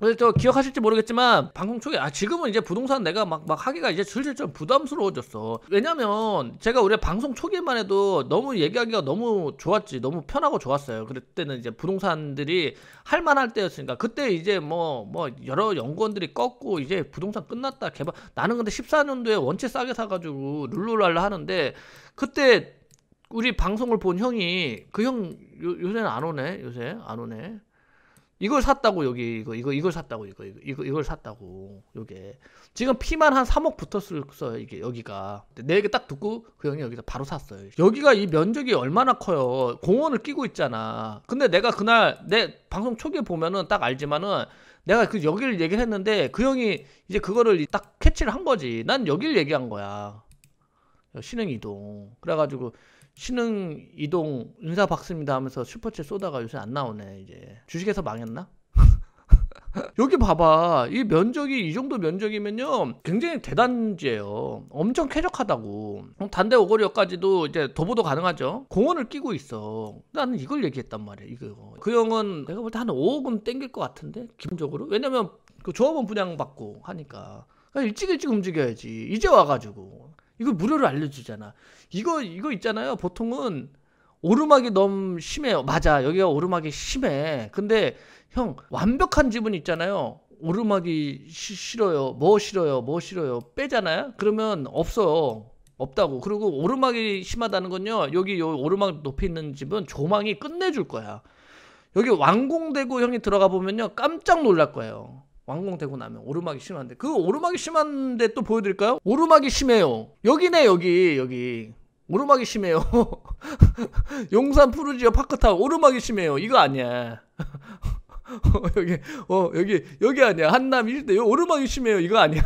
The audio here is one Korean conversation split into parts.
그래서 기억하실지 모르겠지만 방송 초기 아 지금은 이제 부동산 내가 막 막 하기가 이제 슬슬 좀 부담스러워졌어. 왜냐면 제가 우리 방송 초기만 해도 너무 얘기하기가 너무 좋았지. 너무 편하고 좋았어요. 그때는 이제 부동산들이 할 만할 때였으니까 그때 이제 뭐뭐 뭐 여러 연구원들이 꺾고 이제 부동산 끝났다 개발 나는 근데 14년도에 원체 싸게 사 가지고 룰루랄라 하는데 그때 우리 방송을 본 형이 그 형 요새는 안 오네. 요새 안 오네. 이걸 샀다고 여기 이거 이거 이걸 샀다고 이거 이거, 이거 이걸 샀다고 요게 지금 피만 한 3억 붙었을 거요 이게 여기가 내게딱 네 듣고 그 형이 여기서 바로 샀어요 여기가 이 면적이 얼마나 커요 공원을 끼고 있잖아 근데 내가 그날 내 방송 초기에 보면은 딱 알지만은 내가 그 여기를 얘기를 했는데 그 형이 이제 그거를 딱 캐치를 한 거지 난 여기를 얘기한 거야 신흥이동 그래가지고 신흥 이동 인사 박습니다 하면서 슈퍼챗 쏘다가 요새 안 나오네 이제 주식에서 망했나? 여기 봐봐. 이 면적이 이 정도 면적이면요. 굉장히 대단지예요. 엄청 쾌적하다고. 단대 오거리역까지도 이제 도보도 가능하죠. 공원을 끼고 있어. 나는 이걸 얘기했단 말이야. 이거. 그 형은 내가 볼 때 한 5억은 땡길 것 같은데. 기본적으로. 왜냐면 그 조합원 분양 받고 하니까. 그러니까 일찍 일찍 움직여야지. 이제 와 가지고. 이거 무료로 알려주잖아. 이거 이거 있잖아요. 보통은 오르막이 너무 심해요. 맞아. 여기가 오르막이 심해. 근데 형 완벽한 집은 있잖아요. 오르막이 시, 싫어요. 뭐 싫어요. 뭐 싫어요. 빼잖아요. 그러면 없어요. 없다고. 그리고 오르막이 심하다는 건요. 여기 요 오르막 높이 있는 집은 조망이 끝내줄 거야. 여기 완공되고 형이 들어가 보면요. 깜짝 놀랄 거예요. 완공되고 나면 오르막이 심한데 그 오르막이 심한데 또 보여드릴까요? 오르막이 심해요. 여기네 여기 여기 오르막이 심해요. 용산 푸르지오 파크타 오르막이 심해요. 이거 아니야. 여기 어 여기 여기 아니야. 한남 일대 오르막이 심해요. 이거 아니야.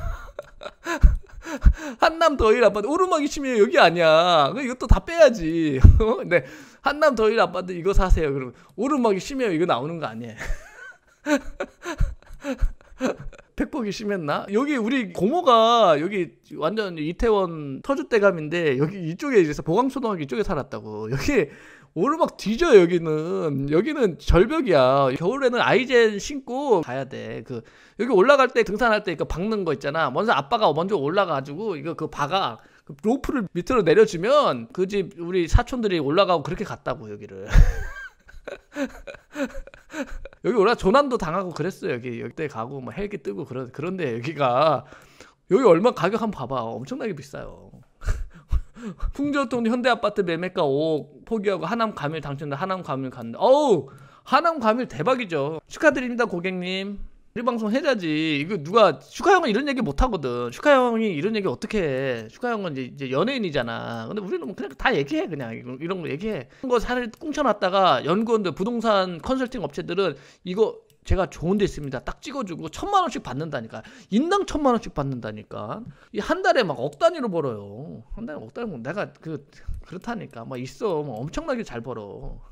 한남 더일 아파트 오르막이 심해요. 여기 아니야. 이것도 다 빼야지. 어? 네. 한남 더일 아파트 이거 사세요. 그러면 오르막이 심해요. 이거 나오는 거 아니에요. 팩폭이 심했나? 여기 우리 고모가 여기 완전 이태원 터줏대감인데 여기 이쪽에 이제 보강초등학교 이쪽에 살았다고 여기 오르막 뒤져 여기는 여기는 절벽이야 겨울에는 아이젠 신고 가야 돼그 여기 올라갈 때 등산할 때그 박는 거 있잖아 먼저 아빠가 먼저 올라가지고 이거 그 박아 그 로프를 밑으로 내려주면 그 집 우리 사촌들이 올라가고 그렇게 갔다고 여기를 여기 원래 조난도 당하고 그랬어요. 여기 역대 가고 뭐 헬기 뜨고 그런 그런데 여기가 여기 얼마 가격 한 번 봐봐. 엄청나게 비싸요. 풍조동 현대 아파트 매매가 5억 포기하고 하남 가밀 당첨돼 하남 가밀 갔는데 어우 하남 가밀 대박이죠. 축하드립니다 고객님. 우리 방송 해야지. 이거 누가 슈카 형은 이런 얘기 못 하거든. 슈카 형이 이런 얘기 어떻게 해? 슈카 형은 이제, 이제 연예인이잖아. 근데 우리는 뭐 그냥 다 얘기해 그냥 이런, 이런 거 얘기해. 이런 거 살을 꽁쳐놨다가 연구원들 부동산 컨설팅 업체들은 이거 제가 좋은 데 있습니다. 딱 찍어주고 천만 원씩 받는다니까. 인당 천만 원씩 받는다니까. 이 한 달에 막 억 단위로 벌어요. 한 달에 억 단위면 뭐 내가 그 그렇다니까. 막 있어. 막 뭐 엄청나게 잘 벌어.